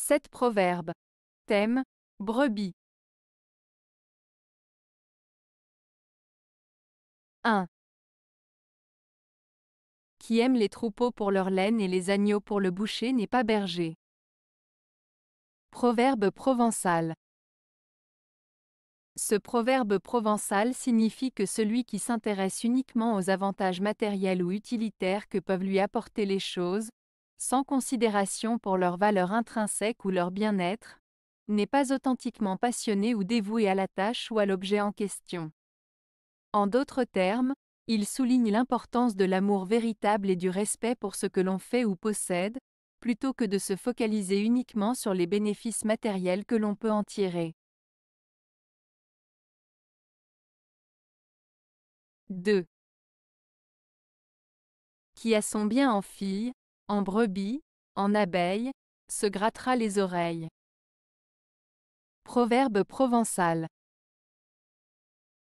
7 proverbes. Thème Brebis. 1. Qui aime les troupeaux pour leur laine et les agneaux pour le boucher n'est pas berger. Proverbe provençal. Ce proverbe provençal signifie que celui qui s'intéresse uniquement aux avantages matériels ou utilitaires que peuvent lui apporter les choses, sans considération pour leur valeur intrinsèque ou leur bien-être, n'est pas authentiquement passionné ou dévoué à la tâche ou à l'objet en question. En d'autres termes, il souligne l'importance de l'amour véritable et du respect pour ce que l'on fait ou possède, plutôt que de se focaliser uniquement sur les bénéfices matériels que l'on peut en tirer. 2. Qui a son bien en fille, en brebis, en abeille, se grattera les oreilles. Proverbe provençal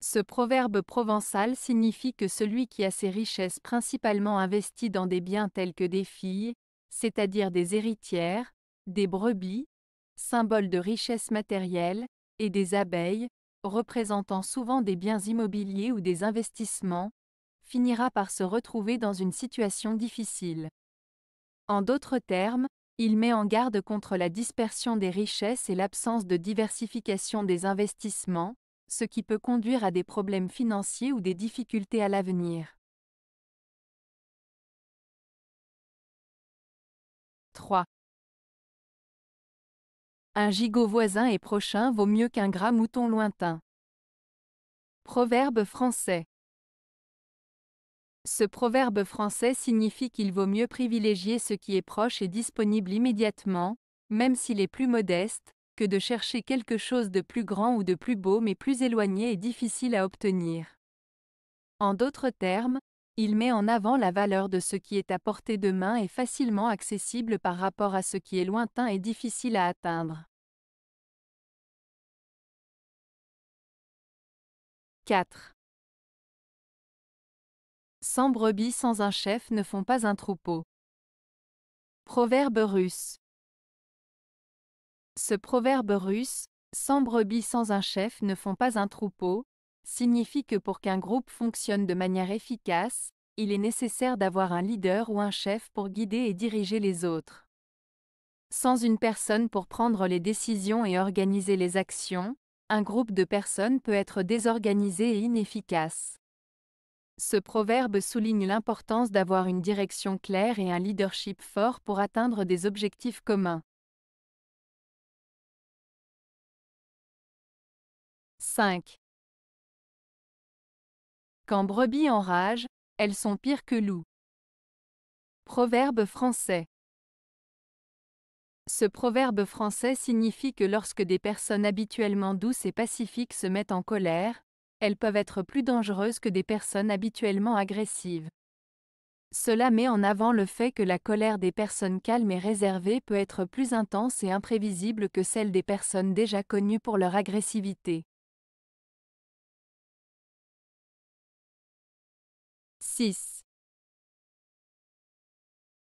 Ce proverbe provençal signifie que celui qui a ses richesses principalement investies dans des biens tels que des filles, c'est-à-dire des héritières, des brebis, symbole de richesses matérielle, et des abeilles, représentant souvent des biens immobiliers ou des investissements, finira par se retrouver dans une situation difficile. En d'autres termes, il met en garde contre la dispersion des richesses et l'absence de diversification des investissements, ce qui peut conduire à des problèmes financiers ou des difficultés à l'avenir. 3. Un gigot voisin et prochain vaut mieux qu'un gras mouton lointain. Proverbe français. Ce proverbe français signifie qu'il vaut mieux privilégier ce qui est proche et disponible immédiatement, même s'il est plus modeste, que de chercher quelque chose de plus grand ou de plus beau mais plus éloigné et difficile à obtenir. En d'autres termes, il met en avant la valeur de ce qui est à portée de main et facilement accessible par rapport à ce qui est lointain et difficile à atteindre. 4. « Sans brebis sans un chef ne font pas un troupeau. Proverbe russe. Ce proverbe russe, Sans brebis sans un chef ne font pas un troupeau, signifie que pour qu'un groupe fonctionne de manière efficace, il est nécessaire d'avoir un leader ou un chef pour guider et diriger les autres. Sans une personne pour prendre les décisions et organiser les actions, un groupe de personnes peut être désorganisé et inefficace. Ce proverbe souligne l'importance d'avoir une direction claire et un leadership fort pour atteindre des objectifs communs. 5. Quand brebis enragent, elles sont pires que loups. Proverbe français. Ce proverbe français signifie que lorsque des personnes habituellement douces et pacifiques se mettent en colère, elles peuvent être plus dangereuses que des personnes habituellement agressives. Cela met en avant le fait que la colère des personnes calmes et réservées peut être plus intense et imprévisible que celle des personnes déjà connues pour leur agressivité. 6.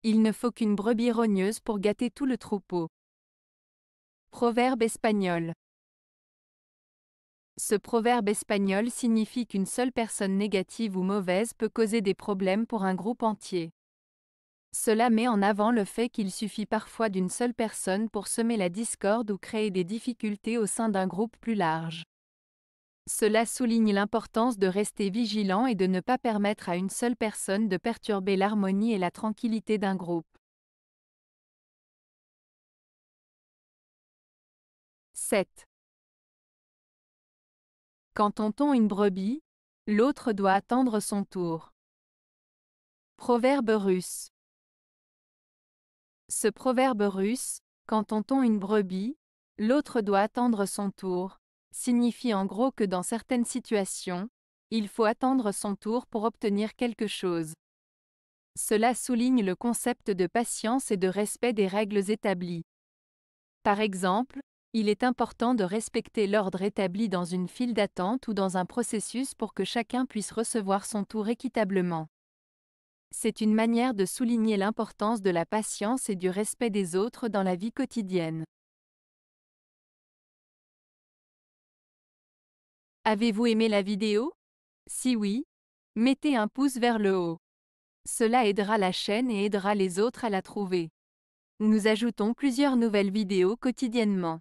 Il ne faut qu'une brebis rogneuse pour gâter tout le troupeau. Proverbe espagnol. Ce proverbe espagnol signifie qu'une seule personne négative ou mauvaise peut causer des problèmes pour un groupe entier. Cela met en avant le fait qu'il suffit parfois d'une seule personne pour semer la discorde ou créer des difficultés au sein d'un groupe plus large. Cela souligne l'importance de rester vigilant et de ne pas permettre à une seule personne de perturber l'harmonie et la tranquillité d'un groupe. « 7. Quand on tond une brebis, l'autre doit attendre son tour. Proverbe russe Ce proverbe russe, quand on tond une brebis, l'autre doit attendre son tour, signifie en gros que dans certaines situations, il faut attendre son tour pour obtenir quelque chose. Cela souligne le concept de patience et de respect des règles établies. Par exemple, il est important de respecter l'ordre établi dans une file d'attente ou dans un processus pour que chacun puisse recevoir son tour équitablement. C'est une manière de souligner l'importance de la patience et du respect des autres dans la vie quotidienne. Avez-vous aimé la vidéo Si oui, mettez un pouce vers le haut. Cela aidera la chaîne et aidera les autres à la trouver. Nous ajoutons plusieurs nouvelles vidéos quotidiennement.